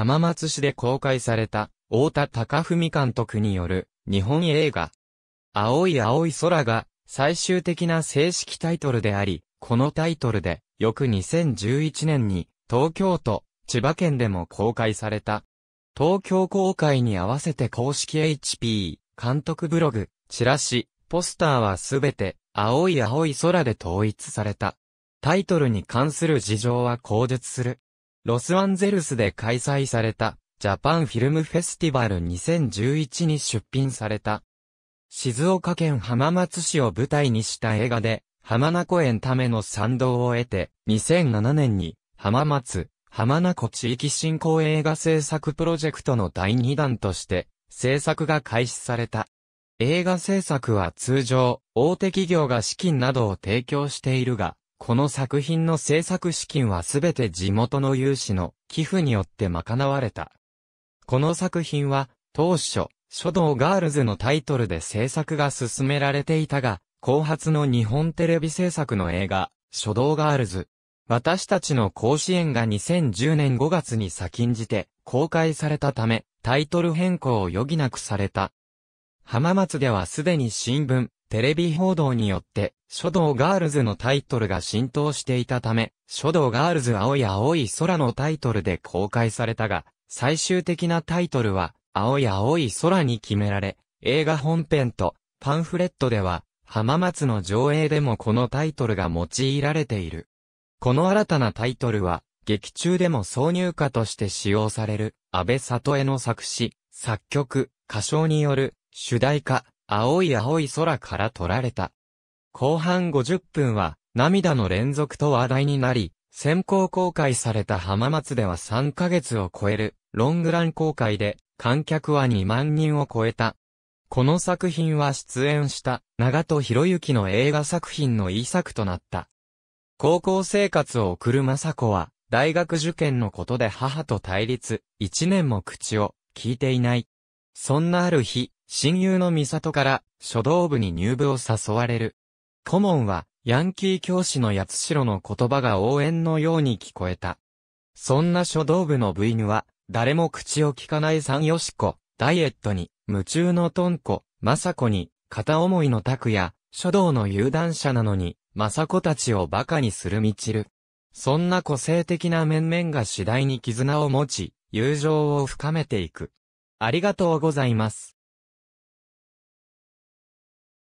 浜松市で公開された、大田隆文監督による、日本映画。青い青い空が、最終的な正式タイトルであり、このタイトルで、翌2011年に、東京都、千葉県でも公開された。東京公開に合わせて公式 HP、監督ブログ、チラシ、ポスターはすべて、青い青い空で統一された。タイトルに関する事情は口述する。ロスアンゼルスで開催された、ジャパンフィルムフェスティバル2011に出品された。静岡県浜松市を舞台にした映画で、浜名湖園ための賛同を得て、2007年に、浜松、浜名湖地域振興映画制作プロジェクトの第2弾として、制作が開始された。映画制作は通常、大手企業が資金などを提供しているが、この作品の制作資金はすべて地元の有志の寄付によって賄われた。この作品は、当初、書道ガールズのタイトルで制作が進められていたが、後発の日本テレビ制作の映画、書道ガールズ。私たちの甲子園が2010年5月に先んじて公開されたため、タイトル変更を余儀なくされた。浜松ではすでに新聞、テレビ報道によって、書道ガールズのタイトルが浸透していたため、書道ガールズ青い青い空のタイトルで公開されたが、最終的なタイトルは、青い青い空に決められ、映画本編とパンフレットでは、浜松の上映でもこのタイトルが用いられている。この新たなタイトルは、劇中でも挿入歌として使用される、安倍里江の作詞、作曲、歌唱による、主題歌、青い青い空から撮られた。後半50分は、涙の連続と話題になり、先行公開された浜松では3ヶ月を超える、ロングラン公開で、観客は2万人を超えた。この作品は出演した長戸博之の映画作品の遺作となった。高校生活を送る雅子は、大学受験のことで母と対立、一年も口を聞いていない。そんなある日、親友のミサトから書道部に入部を誘われる。顧問は、ヤンキー教師の八代の言葉が応援のように聞こえた。そんな書道部の部員は、誰も口を聞かない三よしダイエットに、夢中のトンコ、マサコに、片思いの拓也、書道の有段者なのに、マサコたちを馬鹿にするみちる。そんな個性的な面々が次第に絆を持ち、友情を深めていく。ありがとうございます。